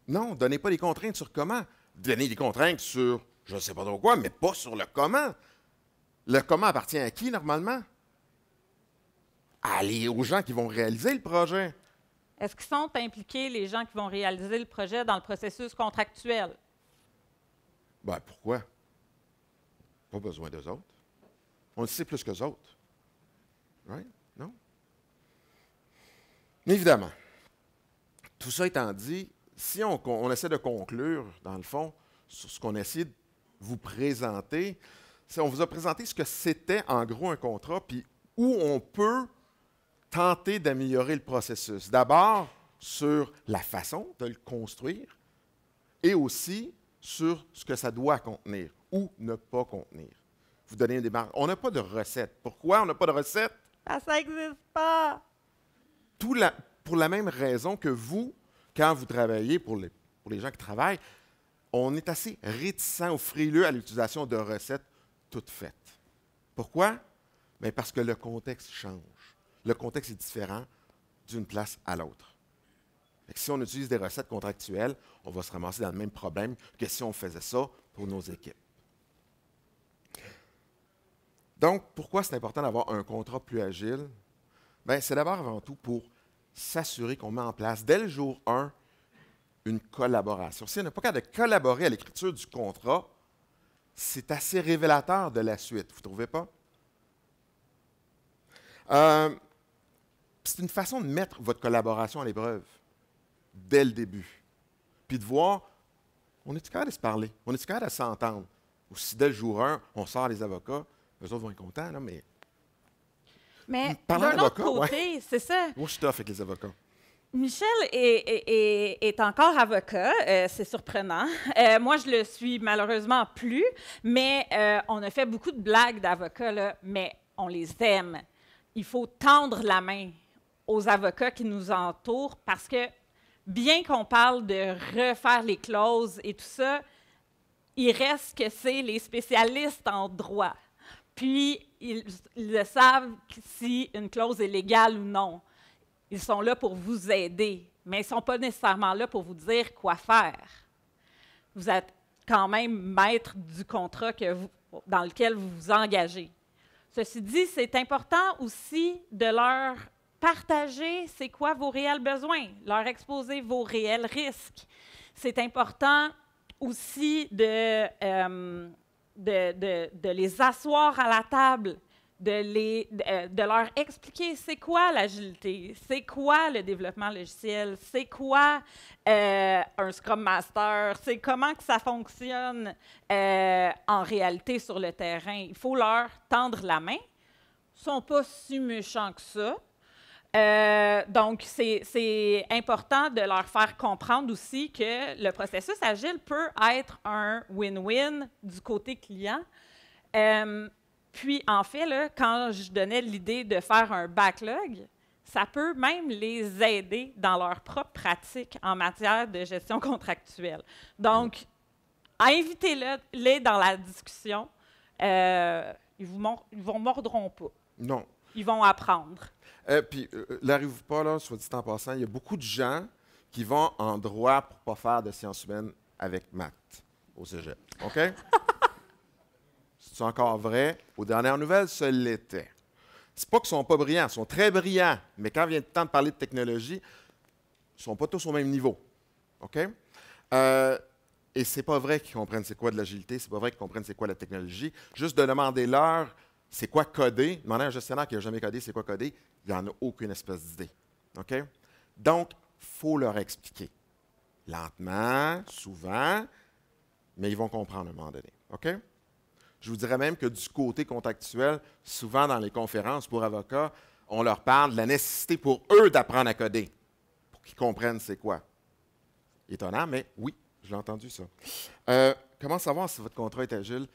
Non, donnez pas des contraintes sur comment. Donnez des contraintes sur je ne sais pas trop quoi, mais pas sur le comment. Le comment appartient à qui normalement? aller aux gens qui vont réaliser le projet. Est-ce qu'ils sont impliqués, les gens qui vont réaliser le projet, dans le processus contractuel? Ben, pourquoi? Pas besoin d'eux autres. On le sait plus qu'eux autres. Right? Non? Évidemment. Tout ça étant dit, si on, essaie de conclure, dans le fond, sur ce qu'on essaie de vous présenter, on vous a présenté ce que c'était en gros un contrat, puis où on peut tenter d'améliorer le processus. D'abord, sur la façon de le construire et aussi sur ce que ça doit contenir ou ne pas contenir. Vous donnez un démarrage. On n'a pas de recette. Pourquoi on n'a pas de recette? Ah, ça n'existe pas. pour la même raison que vous, quand vous travaillez pour les, gens qui travaillent, on est assez réticent ou frileux à l'utilisation de recettes toutes faites. Pourquoi? Ben, parce que le contexte change le contexte est différent d'une place à l'autre. Si on utilise des recettes contractuelles, on va se ramasser dans le même problème que si on faisait ça pour nos équipes. Donc, pourquoi c'est important d'avoir un contrat plus agile? Bien, c'est d'abord avant tout pour s'assurer qu'on met en place dès le jour 1 une collaboration. Si on n'a pas qu'à de collaborer à l'écriture du contrat, c'est assez révélateur de la suite, vous ne trouvez pas? Euh, c'est une façon de mettre votre collaboration à l'épreuve dès le début. Puis de voir, on est-tu capable de se parler? On est-tu capable de s'entendre? Ou si dès le jour 1, on sort les avocats, eux autres vont être contents, là, mais. Mais mm, d'un autre côté, c'est ça. Moi, je suis avec les avocats. Michel est, encore avocat, euh, c'est surprenant. Euh, moi, je le suis malheureusement plus, mais euh, on a fait beaucoup de blagues d'avocats, mais on les aime. Il faut tendre la main aux avocats qui nous entourent parce que bien qu'on parle de refaire les clauses et tout ça, il reste que c'est les spécialistes en droit. Puis, ils, le savent si une clause est légale ou non. Ils sont là pour vous aider, mais ils ne sont pas nécessairement là pour vous dire quoi faire. Vous êtes quand même maître du contrat que vous, dans lequel vous vous engagez. Ceci dit, c'est important aussi de leur Partager c'est quoi vos réels besoins, leur exposer vos réels risques. C'est important aussi de, euh, de, de, les asseoir à la table, de, les, euh, de leur expliquer c'est quoi l'agilité, c'est quoi le développement logiciel, c'est quoi euh, un Scrum Master, c'est comment que ça fonctionne en réalité sur le terrain. Il faut leur tendre la main. Ils ne sont pas si méchants que ça. Euh, donc, c'est important de leur faire comprendre aussi que le processus agile peut être un win-win du côté client. Euh, puis, en fait, là, quand je donnais l'idée de faire un backlog, ça peut même les aider dans leur propre pratique en matière de gestion contractuelle. Donc, invitez-les dans la discussion. Euh, ils ne vous, vous mordront pas. Non. Ils vont apprendre. Euh, puis, l'arrive euh, euh, pas, là, soit dit en passant, il y a beaucoup de gens qui vont en droit pour ne pas faire de sciences humaines avec maths au sujet. OK? C'est encore vrai. Aux dernières nouvelles, ce l'était. C'est pas qu'ils sont pas brillants, ils sont très brillants, mais quand vient le temps de parler de technologie, ils sont pas tous au même niveau. OK? Euh, et c'est pas vrai qu'ils comprennent c'est quoi de l'agilité, c'est pas vrai qu'ils comprennent c'est quoi la technologie. Juste de demander leur c'est quoi coder? Demandez à un gestionnaire qui n'a jamais codé, c'est quoi coder? Il en a aucune espèce d'idée. Donc, il faut leur expliquer. Lentement, souvent, mais ils vont comprendre à un moment donné. Je vous dirais même que du côté contactuel, souvent dans les conférences pour avocats, on leur parle de la nécessité pour eux d'apprendre à coder, pour qu'ils comprennent c'est quoi. Étonnant, mais oui, je l'ai entendu ça. Euh, comment savoir si votre contrat est agile?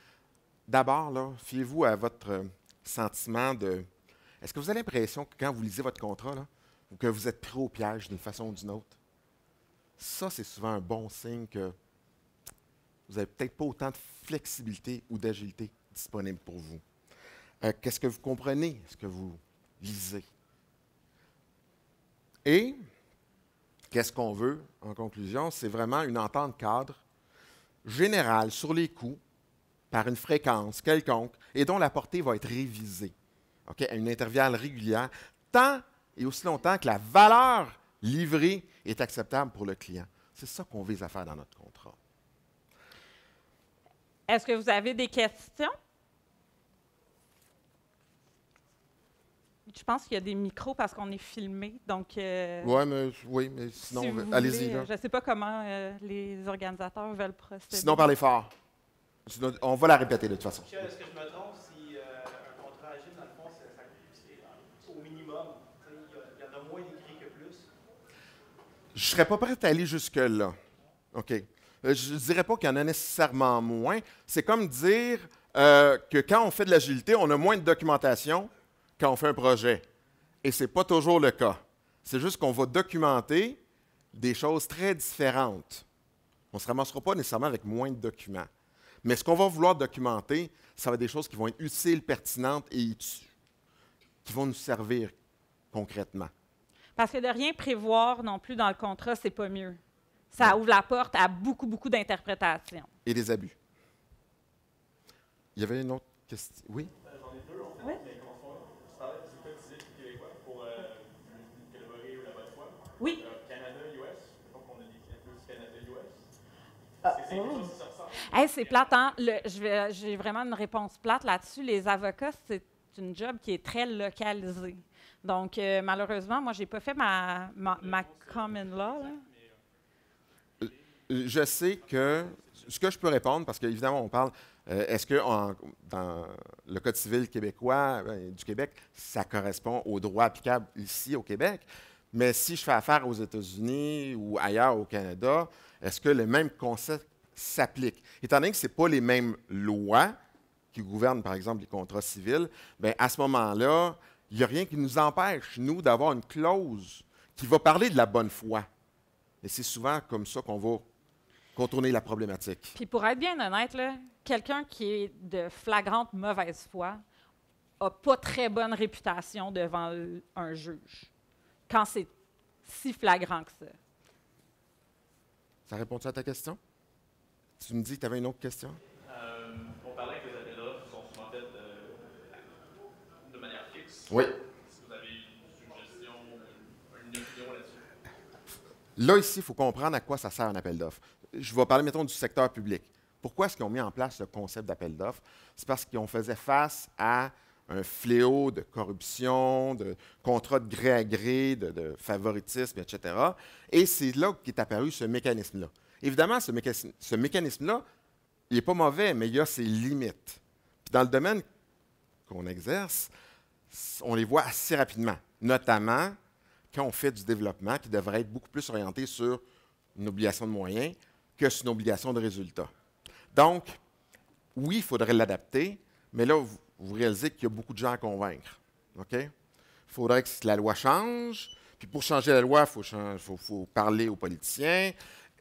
d'abord, fiez-vous à votre euh, sentiment de. Est-ce que vous avez l'impression que quand vous lisez votre contrat, que vous êtes pris au piège d'une façon ou d'une autre? Ça, c'est souvent un bon signe que vous n'avez peut-être pas autant de flexibilité ou d'agilité disponible pour vous. Euh, qu'est-ce que vous comprenez, ce que vous lisez? Et qu'est-ce qu'on veut en conclusion? C'est vraiment une entente cadre générale sur les coûts par une fréquence quelconque et dont la portée va être révisée à une intervalle régulière, tant et aussi longtemps que la valeur livrée est acceptable pour le client. C'est ça qu'on vise à faire dans notre contrat. Est-ce que vous avez des questions? Je pense qu'il y a des micros parce qu'on est filmé, donc. Euh, oui, mais sinon, allez-y. Euh, je ne sais pas comment euh, les organisateurs veulent procéder. Sinon, parlez fort. On va la répéter de toute façon. est-ce que je me trompe si euh, un contrat agile, dans le fond, au minimum? Il y, en a moins écrit que plus? Je ne serais pas prêt à aller jusque-là. OK. Euh, je ne dirais pas qu'il y en a nécessairement moins. C'est comme dire euh, que quand on fait de l'agilité, on a moins de documentation quand on fait un projet. Et ce n'est pas toujours le cas. C'est juste qu'on va documenter des choses très différentes. On ne se ramassera pas nécessairement avec moins de documents. Mais ce qu'on va vouloir documenter, ça va être des choses qui vont être utiles, pertinentes et qui vont nous servir concrètement. Parce que de rien prévoir non plus dans le contrat, c'est pas mieux. Ça ouvre la porte à beaucoup, beaucoup d'interprétations. Et des abus. Il y avait une autre question. Oui? J'en ai deux, Oui? Oui. Euh, Canada-US. Je crois qu'on a Canada-US. Euh, c'est quelque oh. chose c'est plate, hein? J'ai vraiment une réponse plate là-dessus. Les avocats, c'est une job qui est très localisée. Donc, euh, malheureusement, moi, je n'ai pas fait ma, ma, common law. Hein? Euh, je sais que ce que je peux répondre, parce qu'évidemment, on parle, euh, est-ce que dans le Code civil québécois ben, du Québec, ça correspond au droit applicable ici au Québec? Mais si je fais affaire aux États-Unis ou ailleurs au Canada, est-ce que le même concept s'applique. Étant donné que ce pas les mêmes lois qui gouvernent, par exemple, les contrats civils, bien, à ce moment-là, il n'y a rien qui nous empêche, nous, d'avoir une clause qui va parler de la bonne foi. Et c'est souvent comme ça qu'on va contourner la problématique. Puis pour être bien honnête, quelqu'un qui est de flagrante mauvaise foi n'a pas très bonne réputation devant un juge quand c'est si flagrant que ça. Ça répond à ta question? Tu me dis que tu avais une autre question? Euh, on parlait que les appels d'offres sont souvent faits euh, de, manière fixe. Oui. vous avez une suggestion, une là Là, ici, il faut comprendre à quoi ça sert un appel d'offres. Je vais parler, mettons, du secteur public. Pourquoi est-ce qu'ils ont mis en place ce concept d'appel d'offres? C'est parce qu'on faisait face à un fléau de corruption, de contrats de gré à gré, de, de favoritisme, etc. Et c'est là qu'est apparu ce mécanisme-là. Évidemment, ce, mécanisme, là il n'est pas mauvais, mais il y a ses limites. dans le domaine qu'on exerce, on les voit assez rapidement, notamment quand on fait du développement qui devrait être beaucoup plus orienté sur une obligation de moyens que sur une obligation de résultat. Donc, oui, il faudrait l'adapter, mais là, vous, réalisez qu'il y a beaucoup de gens à convaincre. Il faudrait que la loi change, puis pour changer la loi, il faut, faut, parler aux politiciens.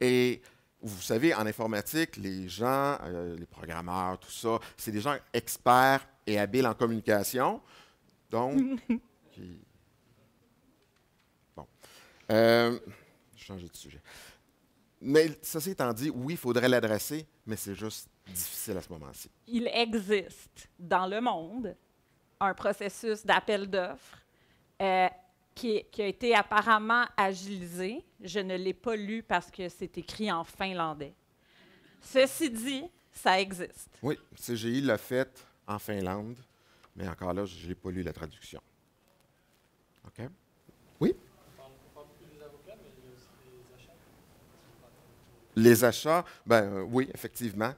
Et vous savez, en informatique, les gens, euh, les programmeurs, tout ça, c'est des gens experts et habiles en communication. Donc, bon. Euh, changer de sujet. Mais ceci étant dit, oui, il faudrait l'adresser, mais c'est juste difficile à ce moment-ci. Il existe dans le monde un processus d'appel d'offres euh, qui, a été apparemment agilisé. Je ne l'ai pas lu parce que c'est écrit en finlandais. Ceci dit, ça existe. Oui, CGI l'a fait en Finlande, mais encore là, je n'ai pas lu la traduction. OK? Oui? Les achats, ben euh, oui, effectivement.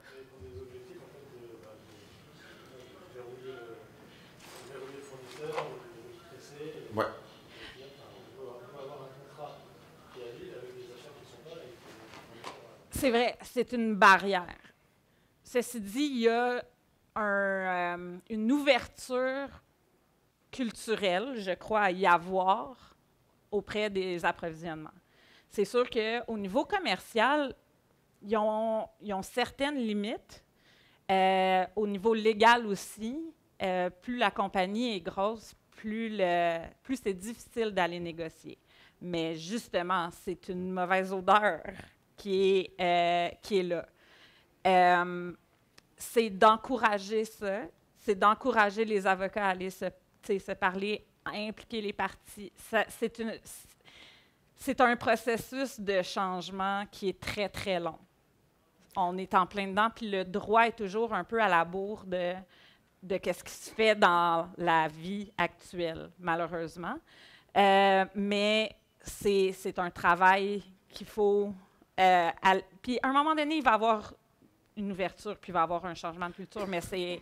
C'est vrai, c'est une barrière. Ceci dit, il y a euh, une ouverture culturelle, je crois, à y avoir auprès des approvisionnements. C'est sûr qu'au niveau commercial, ils ont, ont certaines limites. Euh, au niveau légal aussi, euh, plus la compagnie est grosse, plus c'est difficile d'aller négocier. Mais justement, c'est une mauvaise odeur qui est, euh, qui est là. Euh, c'est d'encourager ça, c'est d'encourager les avocats à aller se, se parler, à impliquer les parties. C'est un processus de changement qui est très, très long. On est en plein dedans, puis le droit est toujours un peu à la bourre de, de ce qui se fait dans la vie actuelle, malheureusement. Euh, mais c'est un travail qu'il faut euh, puis à un moment donné, il va y avoir une ouverture, puis il va y avoir un changement de culture, mais c'est.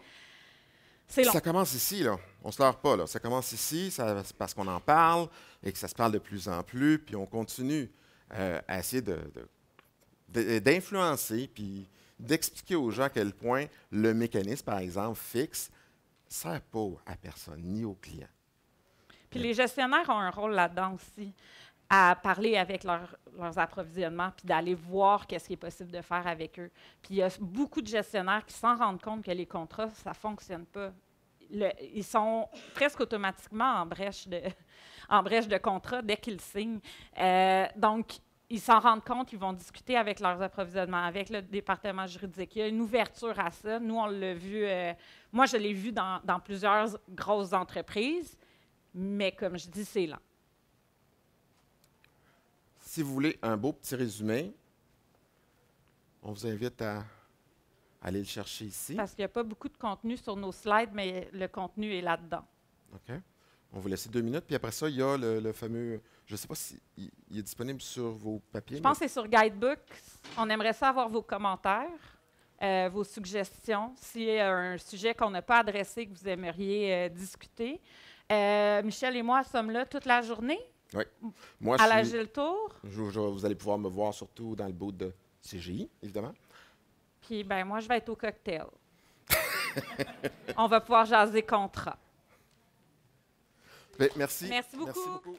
Long. Ça commence ici, là. On se leurre pas, là. Ça commence ici, parce qu'on en parle et que ça se parle de plus en plus, puis on continue euh, à essayer d'influencer, puis d'expliquer aux gens à quel point le mécanisme, par exemple, fixe, ne sert pas à personne, ni aux clients. Puis les gestionnaires ont un rôle là-dedans aussi à parler avec leurs approvisionnements, puis d'aller voir qu'est-ce qui est possible de faire avec eux. Puis il y a beaucoup de gestionnaires qui s'en rendent compte que les contrats, ça ne fonctionne pas. ils sont presque automatiquement en brèche de, en contrat dès qu'ils signent. Euh, donc, ils s'en rendent compte, ils vont discuter avec leurs approvisionnements, avec le département juridique. Il y a une ouverture à ça. Nous, on l'a vu, euh, moi, je l'ai vu dans, dans plusieurs grosses entreprises, mais comme je dis, c'est lent si vous voulez un beau petit résumé, on vous invite à aller le chercher ici. Parce qu'il n'y a pas beaucoup de contenu sur nos slides, mais le contenu est là-dedans. OK. On vous laisse deux minutes, puis après ça, il y a le, fameux. Je ne sais pas s'il est disponible sur vos papiers. Je pense que c'est sur Guidebook. On aimerait savoir vos commentaires, euh, vos suggestions. S'il y a un sujet qu'on n'a pas adressé que vous aimeriez euh, discuter, euh, Michel et moi sommes là toute la journée. Oui. Mm. Moi, à l'âge le tour. vous allez pouvoir me voir surtout dans le bout de CGI, évidemment. Puis, ben moi, je vais être au cocktail. On va pouvoir jaser contrat. Ben, merci. Merci beaucoup. Merci beaucoup.